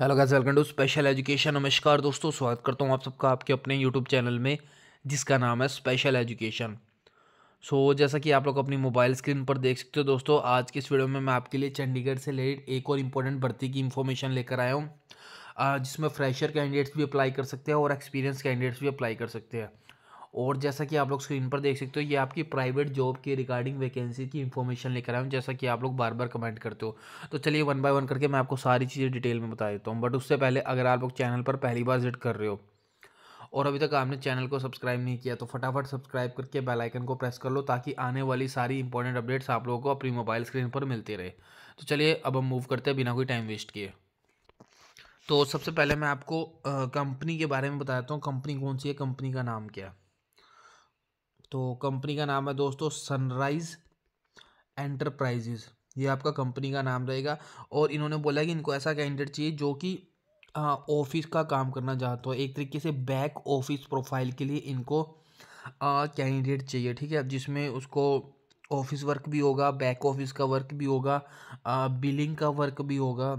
hello guys welcome to special education नमस्कार दोस्तों स्वागत करता हूँ आप सबका आपके अपने यूट्यूब चैनल में जिसका नाम है स्पेशल एजुकेशन सो जैसा कि आप लोग अपनी मोबाइल स्क्रीन पर देख सकते हो दोस्तों आज के इस वीडियो में मैं आपके लिए चंडीगढ़ से रिलेटेड एक और इम्पोर्टेंट भर्ती की इन्फॉर्मेशन लेकर आया हूँ जिसमें फ्रेशर कैंडिडेट्स भी अप्लाई कर सकते हैं और एक्सपीरियंस कैंडिडेट्स भी अप्लाई कर सकते हैं और जैसा कि आप लोग स्क्रीन पर देख सकते हो ये आपकी प्राइवेट जॉब की रिगार्डिंग वैकेंसी की इन्फॉर्मेशन लेकर आया हूँ जैसा कि आप लोग बार बार कमेंट करते हो तो चलिए वन बाय वन करके मैं आपको सारी चीज़ें डिटेल में बता देता हूँ बट उससे पहले अगर आप लोग चैनल पर पहली बार विजिट कर रहे हो और अभी तक आपने चैनल को सब्सक्राइब नहीं किया तो फटाफट सब्सक्राइब करके बेल आइकन को प्रेस कर लो ताकि आने वाली सारी इंपॉर्टेंट अपडेट्स आप लोगों को अपनी मोबाइल स्क्रीन पर मिलती रहे तो चलिए अब हम मूव करते हैं बिना कोई टाइम वेस्ट किए तो सबसे पहले मैं आपको कंपनी के बारे में बताता हूँ कंपनी कौन सी है कंपनी का नाम क्या है तो कंपनी का नाम है दोस्तों सनराइज एंटरप्राइजेज ये आपका कंपनी का नाम रहेगा और इन्होंने बोला कि इनको ऐसा कैंडिडेट चाहिए जो कि ऑफिस का काम करना चाहता हो एक तरीके से बैक ऑफिस प्रोफाइल के लिए इनको कैंडिडेट चाहिए ठीक है जिसमें उसको ऑफिस वर्क भी होगा बैक ऑफिस का वर्क भी होगा बिलिंग का वर्क भी होगा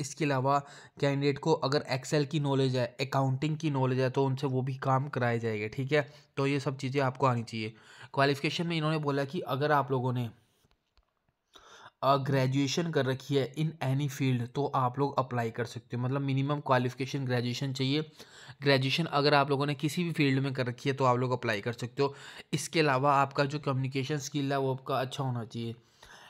इसके अलावा कैंडिडेट को अगर एक्सेल की नॉलेज है अकाउंटिंग की नॉलेज है तो उनसे वो भी काम कराया जाएगा ठीक है तो ये सब चीज़ें आपको आनी चाहिए क्वालिफिकेशन में इन्होंने बोला कि अगर आप लोगों ने ग्रेजुएशन कर रखी है इन एनी फील्ड तो आप लोग अप्लाई कर सकते हो मतलब मिनिमम क्वालिफिकेशन ग्रेजुएशन चाहिए ग्रेजुएशन अगर आप लोगों ने किसी भी फील्ड में कर रखी है तो आप लोग अप्लाई कर सकते हो इसके अलावा आपका जो कम्युनिकेशन स्किल है वो आपका अच्छा होना चाहिए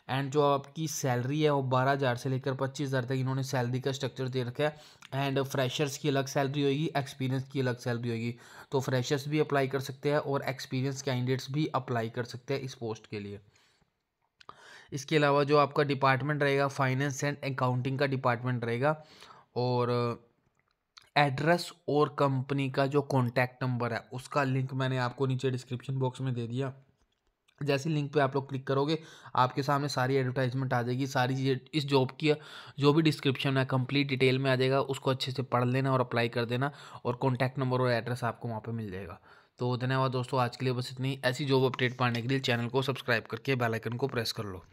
एंड जो आपकी सैलरी है वो बारह हज़ार से लेकर पच्चीस हज़ार तक इन्होंने सैलरी का स्ट्रक्चर दे रखा है एंड फ्रेशर्स की अलग सैलरी होगी एक्सपीरियंस की अलग सैलरी होगी तो फ्रेशर्स भी अप्लाई कर सकते हैं और एक्सपीरियंस कैंडिडेट्स भी अप्लाई कर सकते हैं इस पोस्ट के लिए इसके अलावा जो आपका डिपार्टमेंट रहेगा फाइनेंस एंड अकाउंटिंग का डिपार्टमेंट रहेगा और एड्रेस और कंपनी का जो कॉन्टैक्ट नंबर है उसका लिंक मैंने आपको नीचे डिस्क्रिप्शन बॉक्स में दे दिया जैसे लिंक पे आप लोग क्लिक करोगे आपके सामने सारी एडवर्टाइजमेंट आ जाएगी सारी चीज़ें इस जॉब की जो भी डिस्क्रिप्शन है कंप्लीट डिटेल में आ जाएगा उसको अच्छे से पढ़ लेना और अप्लाई कर देना और कॉन्टैक्ट नंबर और एड्रेस आपको वहाँ पर मिल जाएगा तो धन्यवाद दोस्तों आज के लिए बस इतनी ऐसी जॉब अपडेट पाने के लिए चैनल को सब्सक्राइब करके बेलाइकन को प्रेस कर लो